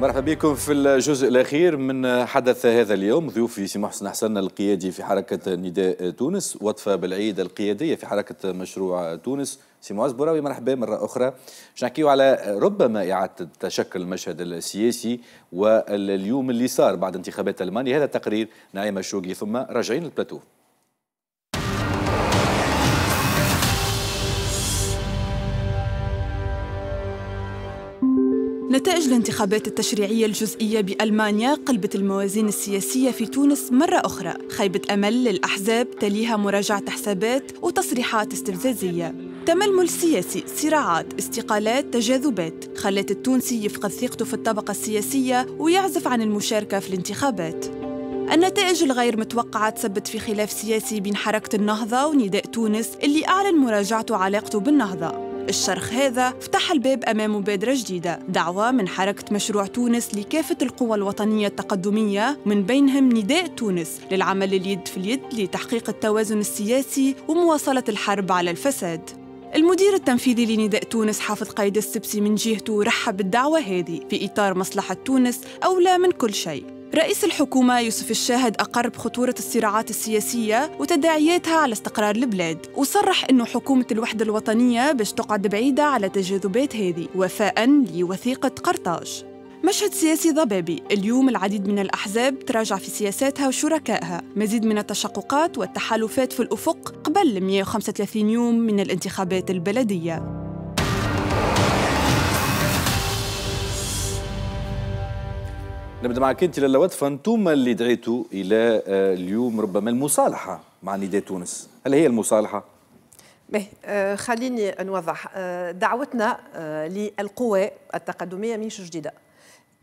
مرحبا بكم في الجزء الأخير من حدث هذا اليوم ضيوفي سي محسن حسن القيادي في حركة نداء تونس وطفة بالعيد القيادية في حركة مشروع تونس سي معز بوراوي مرحبا مرة أخرى باش نحكيو على ربما إعادة تشكل المشهد السياسي واليوم اللي صار بعد انتخابات ألمانيا هذا تقرير نعيم الشوقي ثم راجعين البلاتو نتائج الانتخابات التشريعية الجزئية بألمانيا قلبت الموازين السياسية في تونس مرة أخرى خيبة أمل للأحزاب تليها مراجعة حسابات وتصريحات استفزازية تململ سياسي صراعات استقالات تجاذبات خلت التونسي يفقد ثقته في الطبقة السياسية ويعزف عن المشاركة في الانتخابات النتائج الغير متوقعة تثبت في خلاف سياسي بين حركة النهضة ونداء تونس اللي أعلن مراجعته علاقته بالنهضة الشرخ هذا فتح الباب أمام مبادرة جديدة دعوة من حركة مشروع تونس لكافة القوى الوطنية التقدمية من بينهم نداء تونس للعمل اليد في اليد لتحقيق التوازن السياسي ومواصلة الحرب على الفساد المدير التنفيذي لنداء تونس حافظ قيد السبسي من جهته رحب بالدعوة هذه في إطار مصلحة تونس أولى من كل شيء رئيس الحكومة يوسف الشاهد أقر بخطورة الصراعات السياسية وتداعياتها على استقرار البلاد وصرح أنه حكومة الوحدة الوطنية باش تقعد بعيدة على تجاذبات هذه وفاء لوثيقة قرطاج مشهد سياسي ضبابي اليوم العديد من الأحزاب تراجع في سياساتها وشركائها مزيد من التشققات والتحالفات في الأفق قبل 135 يوم من الانتخابات البلدية نبدا معك انت وطفه انتم اللي دعيتوا الى آه، اليوم ربما المصالحه مع نداء تونس هل هي المصالحه به آه، خليني نوضح آه، دعوتنا للقوى التقدميه مش جديده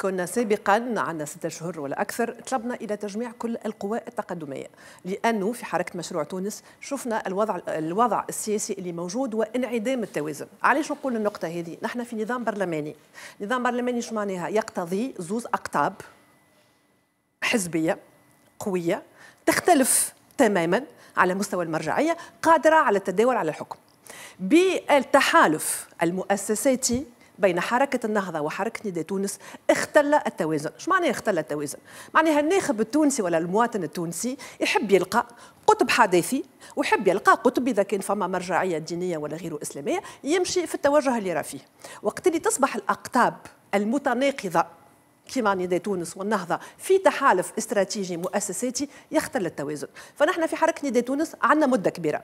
كنا سابقا عندنا ستة شهور ولا أكثر طلبنا إلى تجميع كل القوى التقدمية لأنه في حركة مشروع تونس شفنا الوضع الوضع السياسي اللي موجود وانعدام التوازن علاش نقول النقطة هذه نحن في نظام برلماني نظام برلماني شو معناها يقتضي زوز أقطاب حزبية قوية تختلف تماما على مستوى المرجعية قادرة على التداول على الحكم بالتحالف المؤسساتي بين حركة النهضة وحركة نداء تونس اختل التوازن شو معنى اختل التوازن معناها الناخب التونسي ولا المواطن التونسي يحب يلقى قطب حداثي ويحب يلقى قطب اذا كان فما مرجعيه دينيه ولا غيره اسلاميه يمشي في التوجه اللي يرى فيه وقت اللي تصبح الاقطاب المتناقضه كما نداء تونس والنهضة في تحالف استراتيجي مؤسساتي يختل التوازن فنحن في حركة نداء تونس عندنا مدة كبيرة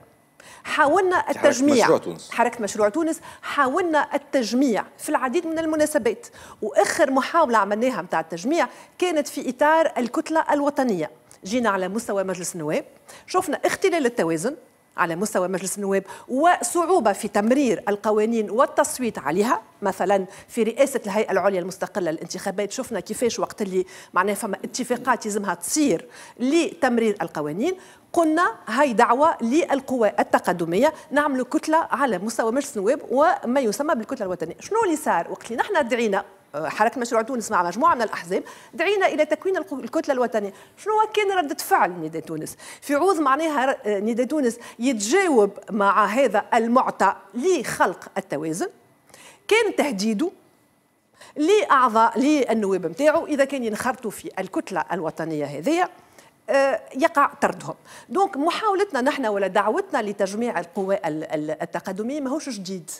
حاولنا التجميع حركة مشروع تونس حركة مشروع تونس حاولنا التجميع في العديد من المناسبات وآخر محاولة عملناها متاع التجميع كانت في إطار الكتلة الوطنية جينا على مستوى مجلس النواب شفنا اختلال التوازن على مستوى مجلس النواب وصعوبه في تمرير القوانين والتصويت عليها مثلا في رئاسه الهيئه العليا المستقله للانتخابات شفنا كيفاش وقت اللي معناها فما اتفاقات يلزمها تصير لتمرير القوانين قلنا هاي دعوة للقوى التقدمية نعمل كتلة على مستوى مجلس النواب وما يسمى بالكتلة الوطنية شنو اللي صار وقت اللي نحن دعينا حركه مشروع تونس مع مجموعه من الاحزاب دعينا الى تكوين الكتله الوطنيه شنو كان رده فعل نادي تونس في عوض معناها آه، نادي تونس يتجاوب مع هذا المعطى لخلق التوازن كان تهديده لاعضاء للنواب نتاعو اذا كان ينخرطوا في الكتله الوطنيه هذه آه، يقع طردهم دونك محاولتنا نحن ولا دعوتنا لتجميع القوى التقدميه ماهوش جديد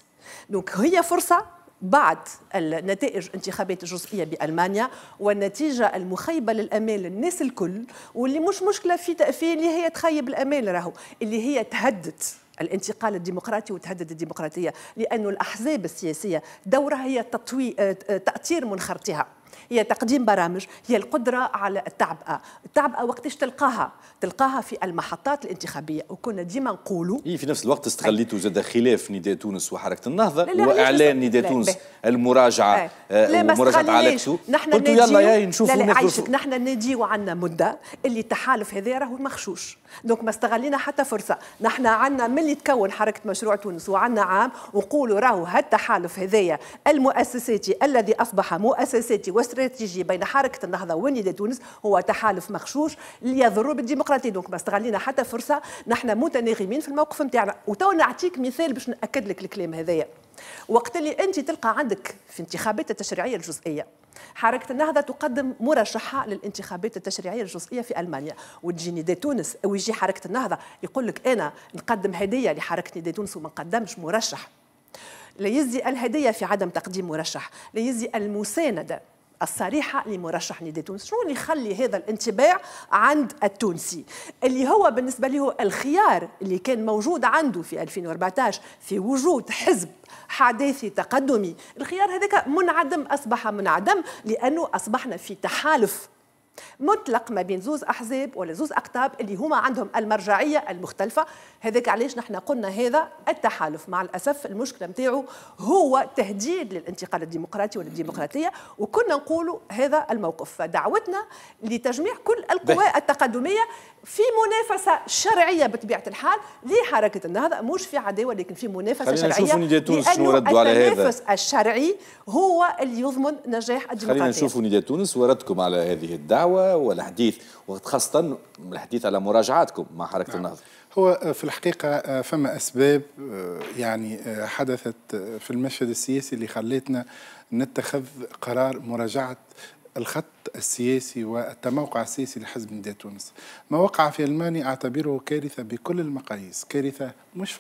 دونك هي فرصه بعد النتائج انتخابات الجزئية بألمانيا والنتيجة المخيبة للأمال للناس الكل واللي مش مشكلة في تأفين اللي هي تخيب الأمال راهو اللي هي تهدد الانتقال الديمقراطي وتهدد الديمقراطية لأن الأحزاب السياسية دورها هي تطوي آه، تأطير منخرطها هي تقديم برامج هي القدرة على التعبئة آه، التعبئة آه، وقتاش تلقاها تلقاها في المحطات الانتخابية وكنا ديما نقولوا إيه في نفس الوقت استغليتوا زاد خلاف نداء تونس وحركة النهضة وإعلان نداء تونس المراجعة إيه. آه، لا ومراجعة استغليناش نحن قلتوا يلا يا إيه، نشوفوا لا لا عايشك نحن نديو عندنا مدة اللي التحالف هذا راهو مخشوش دونك ما استغلينا حتى فرصة نحن عندنا ملي تكون حركة مشروع تونس وعندنا عام ونقولوا راهو هالتحالف هذايا المؤسساتي الذي أصبح مؤسساتي واستراتيجي بين حركه النهضه والنداء تونس هو تحالف مغشوش يضر بالديمقراطيه دونك ما استغلينا حتى فرصه نحن متناغمين في الموقف نتاعنا وتو نعطيك مثال باش ناكد لك الكلام هذايا وقت اللي انت تلقى عندك في انتخابات التشريعيه الجزئيه حركه النهضه تقدم مرشحها للانتخابات التشريعيه الجزئيه في المانيا وتجي نداء تونس او يجي حركه النهضه يقول لك انا نقدم هديه لحركه نداء تونس وما نقدمش مرشح لا يزي الهديه في عدم تقديم مرشح لا يزي المسانده الصريحة لمرشح نيدي تونس شنو اللي يخلي هذا الانطباع عند التونسي اللي هو بالنسبة له الخيار اللي كان موجود عنده في 2014 في وجود حزب حداثي تقدمي الخيار هذاك منعدم أصبح منعدم لأنه أصبحنا في تحالف مطلق ما بين زوز احزاب ولا زوز اقطاب اللي هما عندهم المرجعيه المختلفه هذاك علاش نحن قلنا هذا التحالف مع الاسف المشكله نتاعو هو تهديد للانتقال الديمقراطي والديمقراطيه وكنا نقولوا هذا الموقف فدعوتنا لتجميع كل القوى التقدميه في منافسه شرعيه بطبيعه الحال لحركه النهضه مش في عداوه لكن في منافسه شرعيه نشوفوا نيدي تونس شنو ردوا على هذا التنافس الشرعي هو اللي يضمن نجاح الديمقراطيه خلينا نشوفوا نيدي تونس وردكم على هذه الدعوه والحديث وخاصه الحديث على مراجعاتكم مع حركه نعم. النهضه هو في الحقيقة آه، فما أسباب آه، يعني آه، حدثت في المشهد السياسي اللي خلتنا نتخذ قرار مراجعة الخط السياسي والتموقع السياسي لحزب نداء تونس ما وقع في ألمانيا أعتبره كارثة بكل المقاييس كارثة مش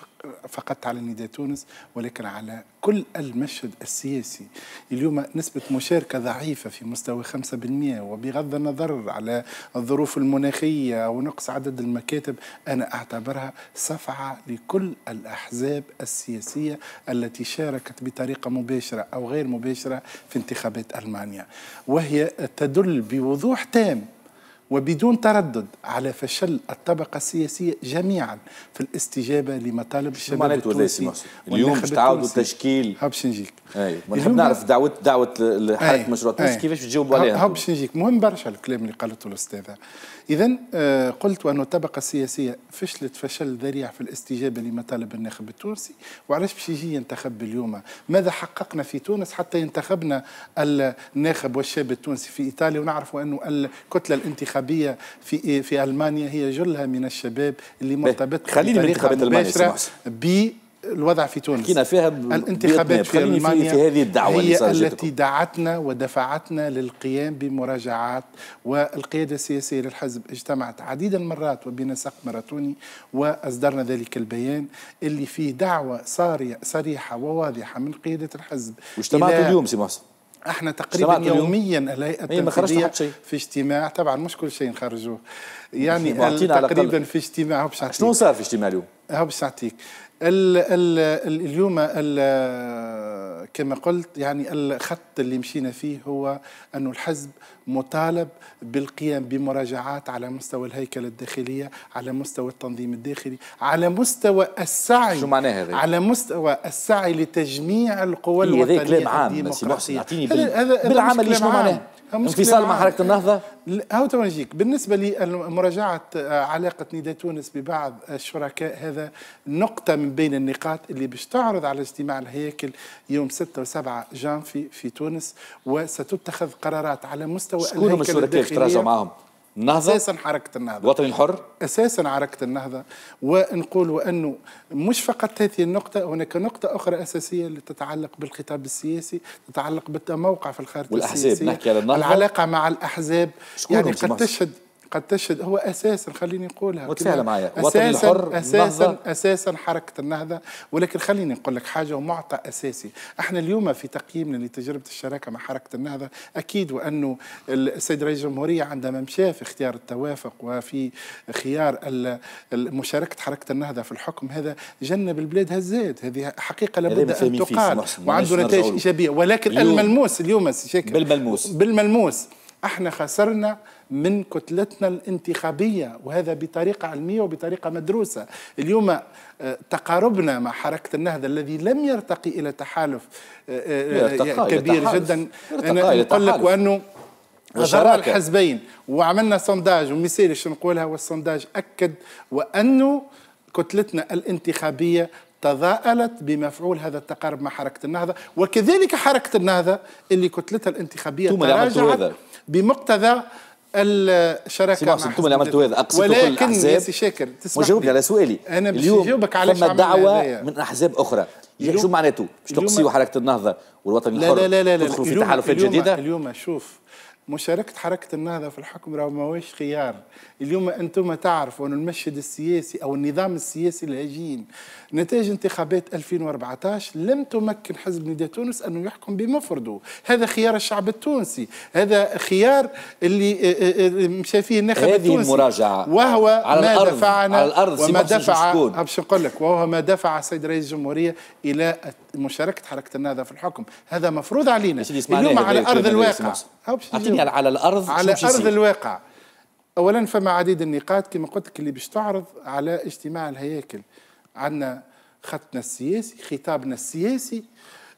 فقط على نداء تونس ولكن على كل المشهد السياسي اليوم نسبة مشاركة ضعيفة في مستوى 5% وبغض النظر على الظروف المناخية ونقص عدد المكاتب أنا أعتبرها صفعة لكل الأحزاب السياسية التي شاركت بطريقة مباشرة أو غير مباشرة في انتخابات ألمانيا وهي تدل بوضوح تام وبدون تردد على فشل الطبقة السياسية جميعا في الاستجابة لمطالب الشباب التونسي اليوم باش تعاودوا تشكيل هبش نجيك نحب نعرف دعوة دعوة حركة مشروع تونس كيفاش تجاوبوا عليها هبش نجيك مهم برشا الكلام اللي قالته الأستاذة إذا آه، قلت أن الطبقة السياسية فشلت فشل ذريع في الاستجابة لمطالب الناخب التونسي وعلاش باش يجي ينتخب اليوم ماذا حققنا في تونس حتى ينتخبنا الناخب والشاب التونسي في إيطاليا ونعرفوا أنه الكتلة الانتخابية الشعبيه في إيه؟ في المانيا هي جلها من الشباب اللي مرتبطه خليني بطريقه مباشره ب الوضع في تونس حكينا فيها الانتخابات في المانيا في هذه الدعوه هي التي دعتنا ودفعتنا للقيام بمراجعات والقياده السياسيه للحزب اجتمعت عديد المرات وبنسق ماراتوني واصدرنا ذلك البيان اللي فيه دعوه صاريه صريحه وواضحه من قياده الحزب واجتمعت اليوم سي محسن احنا تقريبا يوميا إيه، التنفيذيه في اجتماع طبعا مش كل شيء نخرجوه يعني تقريبا في اجتماع شنو صار في اجتماع اليوم؟ هو باش نعطيك اليوم كما قلت يعني الخط اللي مشينا فيه هو أن الحزب مطالب بالقيام بمراجعات على مستوى الهيكلة الداخلية على مستوى التنظيم الداخلي على مستوى السعي شو معناها هذا؟ على مستوى السعي لتجميع القوى الوطنية هذا كلام عام الديمقراطية. هذا بالعمل شو معناه انفصال مع حركه النهضه هاو تو نجيك بالنسبه لمراجعه آه، علاقه نداء تونس ببعض الشركاء هذا نقطه من بين النقاط اللي باش تعرض على اجتماع الهياكل يوم 6 و7 جانفي في تونس وستتخذ قرارات على مستوى شكون الهيكل الشركاء تراجعوا معاهم النهضة أساسا حركة النهضة الوطني الحر أساسا حركة النهضة ونقول أنه مش فقط هذه النقطة هناك نقطة أخرى أساسية اللي تتعلق بالخطاب السياسي تتعلق بالموقع في الخارطة والأحزاب نحكي على النهضة العلاقة مع الأحزاب يعني قد تشهد قد تشهد هو اساسا خليني نقولها وتسهل معايا اساسا الحر اساسا اساسا حركه النهضه ولكن خليني نقول لك حاجه ومعطى اساسي احنا اليوم في تقييمنا لتجربه الشراكه مع حركه النهضه اكيد وانه السيد رئيس الجمهوريه عندما مشى في اختيار التوافق وفي خيار مشاركه حركه النهضه في الحكم هذا جنب البلاد هزات هذه حقيقه لابد ان تقال وعنده نتائج ايجابيه ولكن اليوم الملموس اليوم بالملموس بالملموس احنا خسرنا من كتلتنا الانتخابية وهذا بطريقة علمية وبطريقة مدروسة اليوم آه، تقاربنا مع حركة النهضة الذي لم يرتقي إلى تحالف آه، آه، كبير جدا أنا نقول لك وأنه غزرنا الحزبين وعملنا سونداج وما نقولها والسونداج أكد وأنه كتلتنا الانتخابية تضاءلت بمفعول هذا التقارب مع حركة النهضة وكذلك حركة النهضة اللي كتلتها الانتخابية تراجعت بمقتضى الشراكه مع انتم اللي عملتوا هذا اقصد ولكن كل الاحزاب سي شاكر تسمح جاوبني على سؤالي انا باش نجاوبك على ثم دعوه من احزاب اخرى شو معناته باش تقصيوا حركه النهضه والوطن الحر لا لا لا لا, لا, لا, لا لا في تحالفات جديده اليوم شوف مشاركة حركة النهضة في الحكم راه ماهوش خيار اليوم أنتم تعرفوا أن المشهد السياسي أو النظام السياسي الهجين نتائج انتخابات 2014 لم تمكن حزب نداء تونس أنه يحكم بمفرده هذا خيار الشعب التونسي هذا خيار اللي مشى فيه النخب التونسي هذه المراجعة وهو على ما الأرض دفعنا على الأرض وما دفع آه، باش نقول لك وهو ما دفع السيد رئيس الجمهورية إلى مشاركة حركة النهضة في الحكم هذا مفروض علينا اليوم على أرض الواقع اعطيني على الارض على ارض الواقع اولا فما عديد النقاط كما قلت لك اللي باش تعرض على اجتماع الهياكل عندنا خطنا السياسي خطابنا السياسي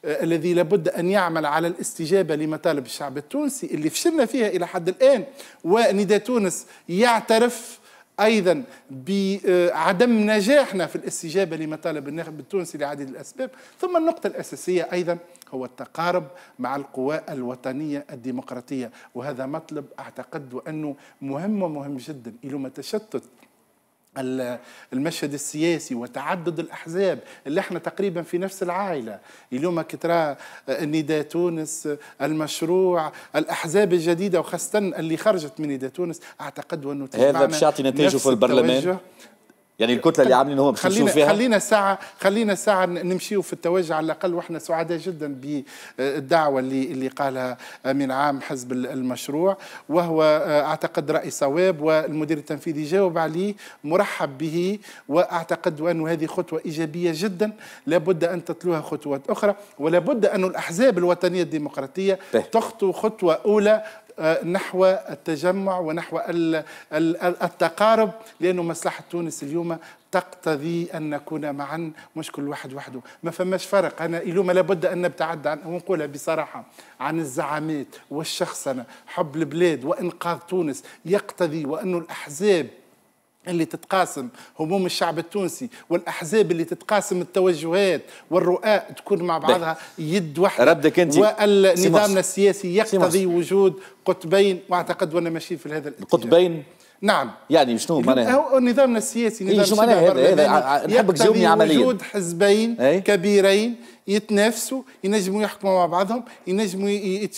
آه الذي لابد ان يعمل على الاستجابه لمطالب الشعب التونسي اللي فشلنا فيها الى حد الان ونداء تونس يعترف ايضا بعدم نجاحنا في الاستجابه لمطالب الناخب التونسي لعديد الاسباب، ثم النقطه الاساسيه ايضا هو التقارب مع القوى الوطنيه الديمقراطيه، وهذا مطلب اعتقد انه مهم ومهم جدا، الى تشتت المشهد السياسي وتعدد الاحزاب اللي احنا تقريبا في نفس العائله اليوم كترى نداء تونس المشروع الاحزاب الجديده وخاصه اللي خرجت من نداء تونس اعتقد انه هذا باش يعطي نتائجه في البرلمان يعني الكتله اللي عاملين هم خلينا فيها خلينا ساعه خلينا ساعه نمشيو في التوجه على الاقل واحنا سعداء جدا بالدعوه اللي اللي قالها من عام حزب المشروع وهو آه، اعتقد راي صواب والمدير التنفيذي جاوب عليه مرحب به واعتقد أن هذه خطوه ايجابيه جدا لابد ان تتلوها خطوات اخرى ولابد ان الاحزاب الوطنيه الديمقراطيه تخطو خطوه اولى آه، نحو التجمع ونحو التقارب لأنه مصلحة تونس اليوم تقتضي أن نكون معا مش كل واحد وحده ما فماش فرق أنا اليوم لابد أن نبتعد عن ونقولها بصراحة عن الزعامات والشخصنة حب البلاد وإنقاذ تونس يقتضي وأن الأحزاب اللي تتقاسم هموم الشعب التونسي والاحزاب اللي تتقاسم التوجهات والرؤى تكون مع بعضها يد واحده ردك انت السياسي يقتضي وجود قطبين واعتقد وانا ماشي في هذا الاتجاه قطبين نعم يعني شنو معناها؟ هو النظام السياسي إيه، نظام إيه شنو معناها هذا نحبك تجاوبني عمليا وجود حزبين ايه؟ كبيرين يتنافسوا ينجموا يحكموا مع بعضهم ينجموا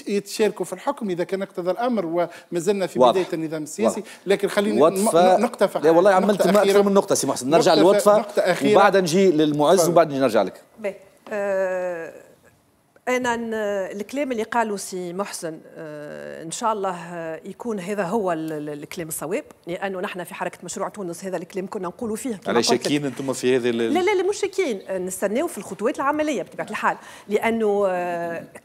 يتشاركوا في الحكم اذا كان اقتضى الامر ومازلنا في واضح. بدايه النظام السياسي واضح. لكن خليني وطفة نقطه فقط لا والله عملت اكثر من نقطه سي محسن نرجع للوطفه وبعدها نجي للمعز وبعد نرجع لك. باهي انا الكلام اللي قالوا سي محسن آه، ان شاء الله آه، يكون هذا هو الكلام الصواب لانه نحن في حركه مشروع تونس هذا الكلام كنا نقولوا فيه على شاكين انتم في هذا لا لا لا مش شاكين آه، نستناو في الخطوات العمليه بطبيعه الحال لانه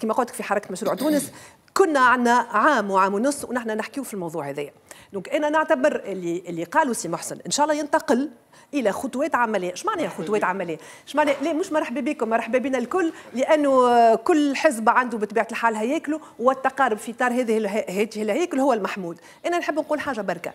كما قلت في حركه مشروع تونس كنا عندنا عام وعام ونص ونحن نحكيو في الموضوع هذايا دونك انا نعتبر اللي اللي قالوا سي محسن ان شاء الله ينتقل الى خطوات عمليه اش معنى خطوات عمليه اش معنى لا مش مرحبا بكم مرحبا بنا الكل لانه كل حزب عنده بطبيعه الحال هياكله والتقارب في اطار هذه هذه الهياكل هو المحمود انا نحب نقول حاجه بركه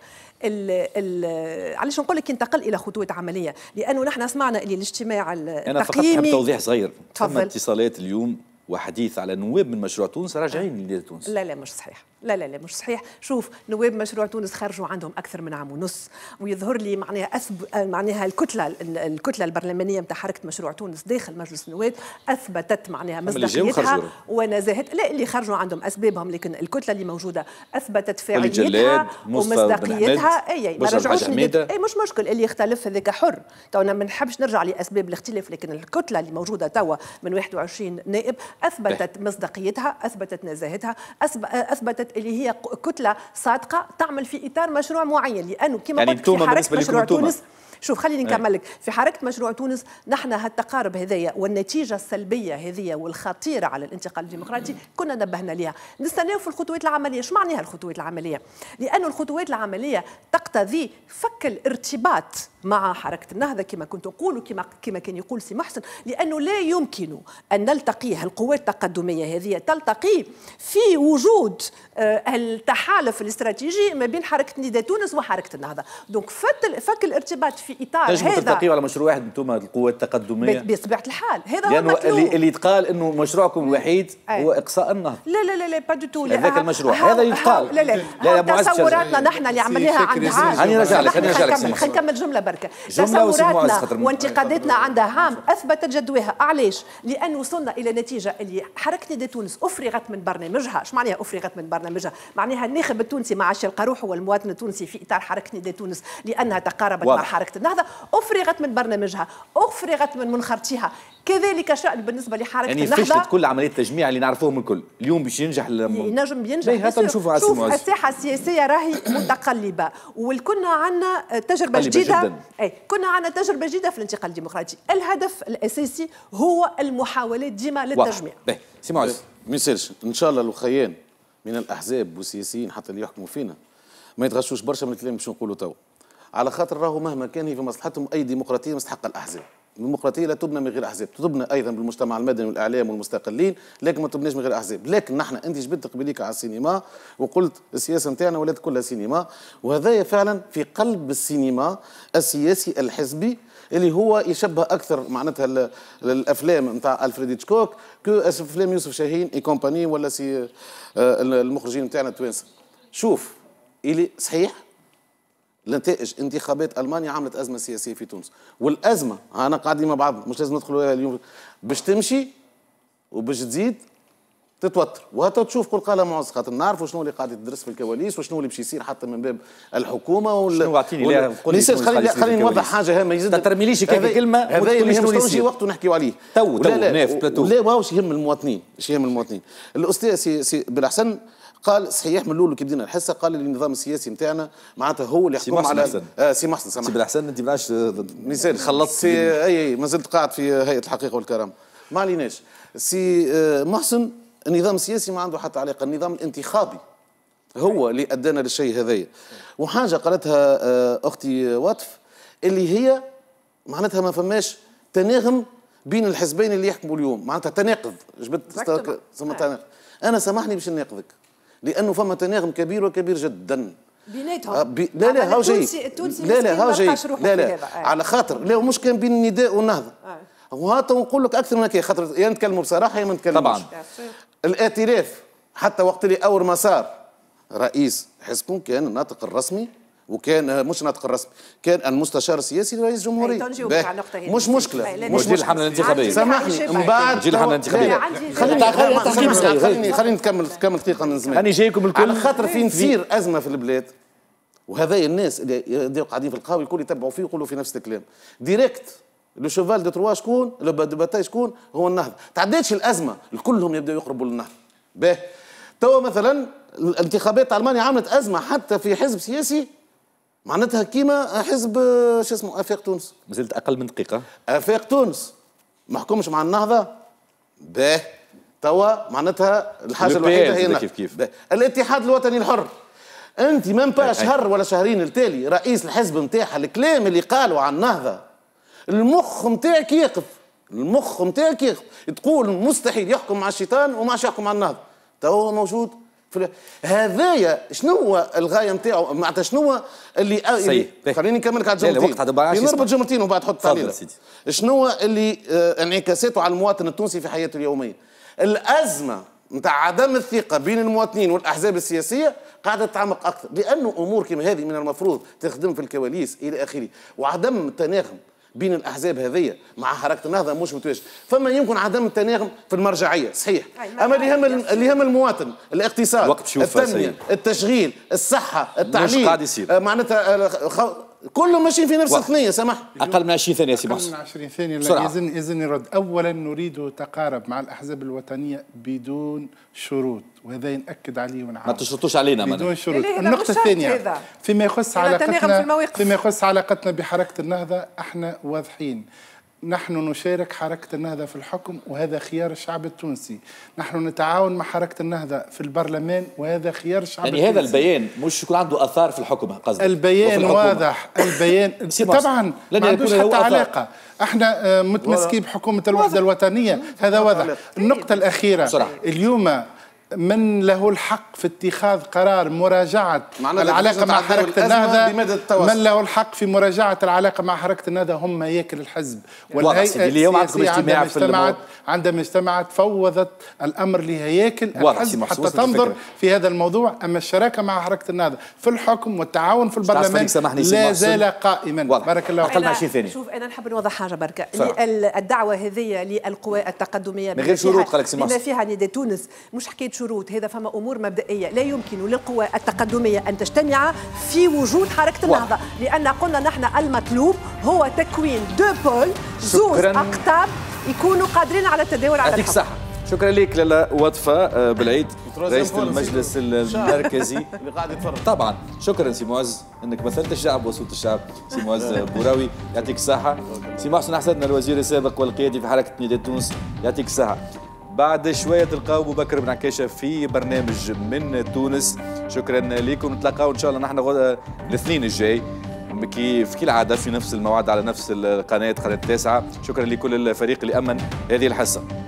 علاش نقول لك ينتقل الى خطوات عمليه لانه نحن سمعنا اللي الاجتماع التقييمي انا فقط حاب توضيح صغير تفضل اتصالات اليوم وحديث على نواب من مشروع تونس راجعين آه. لتونس لا لا مش صحيح لا لا لا مش صحيح شوف نواب مشروع تونس خرجوا عندهم اكثر من عام ونص ويظهر لي معناها أثب... معناها الكتله الكتله البرلمانيه نتاع حركه مشروع تونس داخل مجلس النواب اثبتت معناها مصداقيتها ونزاهه لا اللي خرجوا عندهم اسبابهم لكن الكتله اللي موجوده اثبتت فاعليتها ومصداقيتها اي ما رجعوش اي مش مشكل اللي يختلف هذاك حر تو ما نحبش نرجع لاسباب الاختلاف لكن الكتله اللي موجوده توا من 21 نائب اثبتت مصداقيتها اثبتت نزاهتها اثبتت اللي هي كتله صادقه تعمل في اطار مشروع معين لانه كما يعني قلت في حركه مشروع تونس شوف خليني إيه. نكمل لك في حركه مشروع تونس نحن هالتقارب هذيا والنتيجه السلبيه هذيا والخطيره على الانتقال الديمقراطي كنا نبهنا ليها نستناو في الخطوات العمليه شو معناها الخطوات العمليه لانه الخطوات العمليه تقتضي فك الارتباط مع حركة النهضة كما كنت أقول كما, كما كان يقول سي محسن لأنه لا يمكن أن نلتقي القوات التقدمية هذه تلتقي في وجود آه، التحالف الاستراتيجي ما بين حركة نداء تونس وحركة النهضة دونك فك, الارتباط في إطار هذا تلتقي على مشروع واحد أنتم القوات التقدمية بطبيعة الحال هذا لأنه هو اللي, اللي يتقال أنه مشروعكم الوحيد هو آه. إقصاء النهضة لا لا لا لا با دو تو هذاك المشروع هذا يتقال لا لا تصوراتنا نحن اللي عملناها عند عام خليني نرجع لك خليني نرجع لك خليني نكمل جملة برك تصوراتنا وانتقاداتنا عندها عام اثبتت جدواها علاش لان وصلنا الى نتيجه اللي حركه دي تونس افرغت من برنامجها اش معناها افرغت من برنامجها معناها الناخب التونسي مع عادش يلقى روحه والمواطن التونسي في اطار حركه نادي تونس لانها تقاربت واضح. مع حركه النهضه افرغت من برنامجها افرغت من منخرطيها كذلك شأن بالنسبة لحركة يعني النهضة يعني كل عملية التجميع اللي نعرفوهم الكل اليوم باش ينجح ينجم ينجح نشوفوا شوف الساحة السياسية راهي متقلبة وكنا عندنا تجربة جديدة جداً. أي كنا عندنا تجربة جديدة في الانتقال الديمقراطي الهدف الأساسي هو المحاولات ديما للتجميع سي معز ما يصيرش ان شاء الله الخيان من الاحزاب والسياسيين حتى اللي يحكموا فينا ما يتغشوش برشا من الكلام باش نقولوا تو على خاطر راهو مهما كان هي في مصلحتهم اي ديمقراطيه مستحقه الاحزاب الديمقراطيه لا تبنى من غير احزاب تبنى ايضا بالمجتمع المدني والاعلام والمستقلين لكن ما تبناش من غير احزاب لكن نحن انت جبت قبليك على السينما وقلت السياسه نتاعنا ولات كلها سينما وهذا فعلا في قلب السينما السياسي الحزبي اللي هو يشبه اكثر معناتها الافلام نتاع الفريد تشكوك كو افلام يوسف شاهين اي كومباني ولا سي آه، المخرجين نتاعنا التوانسه شوف اللي صحيح نتائج انتخابات المانيا عملت ازمه سياسيه في تونس والازمه انا قاعدين مع بعض مش لازم ندخلوا اليوم باش تمشي وباش تزيد تتوتر وهتا تشوف كل قال معز خاطر نعرفوا شنو اللي قاعد يدرس في الكواليس وشنو اللي باش يصير حتى من باب الحكومه ولا شنو اعطيني ولا خليني خليني نوضح حاجه هامه يزيد ما ترميليش كيف كلمه هذا اللي مش يجي وقت ونحكيوا عليه تو تو ناف في بلاتو لا واش يهم المواطنين ايش يهم المواطنين الاستاذ سي, سي بالاحسن قال صحيح من الاول كي بدينا الحصه قال لي النظام السياسي نتاعنا معناتها هو اللي يحكم على سي محسن آه، سي محسن انت بلاش آه، نسيت خلصت سي اي ما زلت قاعد في هيئه الحقيقه والكرامه ما عليناش سي آه، محسن النظام السياسي ما عنده حتى علاقه النظام الانتخابي هو اللي ادانا للشيء هذايا وحاجه قالتها اختي وطف اللي هي معناتها ما فماش تناغم بين الحزبين اللي يحكموا اليوم معناتها تناقض جبت ثم تناقض انا سامحني باش نناقضك لانه فما تناغم كبير وكبير جدا بيناتهم آه، بي... لا لا هاو جاي لا لا هاو جاي لا لا آه. على خاطر لا مش كان بين النداء والنهضه آه. وهاتا نقول لك اكثر من هكا خاطر يا نتكلموا بصراحه يا ما نتكلموش طبعا الائتلاف حتى وقت اللي اول ما صار رئيس حزبكم كان الناطق الرسمي وكان ناطق الرسمي كان المستشار السياسي لرئيس الجمهوريه مش مشكله مش دي الحمله الانتخابيه سامحني من بعد مدير الحمله الانتخابيه خليني خليني نكمل نكمل دقيقه من زمان انا جايكم الكل على خاطر فين تصير ازمه في البلاد وهذا الناس اللي قاعدين في القهوه الكل يتبعوا فيه يقولوا في نفس الكلام ديريكت لو شوفال دو تروا شكون لو باتاي شكون هو النهضه تعداتش الازمه الكلهم يبداوا يقربوا للنهضه باهي توا مثلا الانتخابات المانيا عملت ازمه حتى في حزب سياسي معناتها كيما حزب شو اسمه افاق تونس مازلت اقل من دقيقه افاق تونس ما حكمش مع النهضه باه توا معناتها الحاجه الوحيده هي كيف كيف الاتحاد الوطني الحر انت من با شهر ولا شهرين التالي رئيس الحزب نتاعها الكلام اللي قالوا عن النهضه المخ نتاعك يقف المخ نتاعك يقف تقول مستحيل يحكم مع الشيطان وما يحكم مع النهضه توا هو موجود هذايا شنو هو الغايه نتاعو معناتها شنو هو اللي خليني نكمل على جملتين نربط جملتين وبعد حط سيدي شنو هو اللي آه، انعكاساته على المواطن التونسي في حياته اليوميه الازمه نتاع عدم الثقه بين المواطنين والاحزاب السياسيه قاعده تتعمق اكثر لانه امور كما هذه من المفروض تخدم في الكواليس الى اخره وعدم التناغم بين الاحزاب هذه مع حركه النهضه مش متواجد فما يمكن عدم التناغم في المرجعيه صحيح اما اللي هم اللي هم المواطن الاقتصاد التنميه التشغيل الصحه التعليم مش قاعد يصير آه، معناتها آه، كلهم ماشيين في نفس الثنيه سمح اقل من 20 ثانيه سي محسن اقل من 20 ثانيه بسرعة إذن يزن يرد اولا نريد تقارب مع الاحزاب الوطنيه بدون شروط وهذا ينأكد عليه ونعاود ما تشرطوش علينا بدون شروط إيه، إيه، إيه، النقطه الثانيه فيما يخص علاقتنا في فيما يخص علاقتنا بحركه النهضه احنا واضحين نحن نشارك حركة النهضة في الحكم وهذا خيار الشعب التونسي نحن نتعاون مع حركة النهضة في البرلمان وهذا خيار الشعب يعني التونسي. هذا البيان مش يكون عنده أثار في الحكم قصدك البيان واضح البيان طبعا ما عندوش حتى علاقة احنا آه، متمسكين بحكومة الوحدة الوطنية هذا واضح النقطة الأخيرة اليوم من له الحق في اتخاذ قرار مراجعة العلاقة مع حركة النهضة من له الحق في مراجعة العلاقة مع حركة النهضة هم هياكل الحزب يعني والهيئة اليوم عندما اجتمعت عندما اجتمعت فوضت الأمر لهياكل الحزب حتى تنظر في هذا الموضوع أما الشراكة مع حركة النهضة في الحكم والتعاون في البرلمان لا زال قائما بارك الله فيك مع شيء ثاني شوف أنا نحب نوضح حاجة بركة الدعوة هذه للقوى التقدمية من غير شروط قالك بما فيها ندى تونس مش حكاية شروط هذا فما امور مبدئيه لا يمكن للقوى التقدميه ان تجتمع في وجود حركه النهضه لان قلنا نحن المطلوب هو تكوين دو بول زوج اقطاب يكونوا قادرين على التداول على الحق شكرا لك للا وطفة آه، بالعيد رئيس المجلس المركزي طبعا شكرا سي معز انك مثلت الشعب وصوت الشعب سي معز بوراوي يعطيك الصحة سي محسن حسدنا الوزير السابق والقيادي في حركة نداء تونس يعطيك الصحة بعد شوية تلقاو أبو بكر بن عكاشة في برنامج من تونس شكرا لكم نتلقاو إن شاء الله نحن غدا الاثنين الجاي كيف عادة في نفس الموعد على نفس القناة قناة التاسعة شكرا لكل الفريق اللي أمن هذه الحصة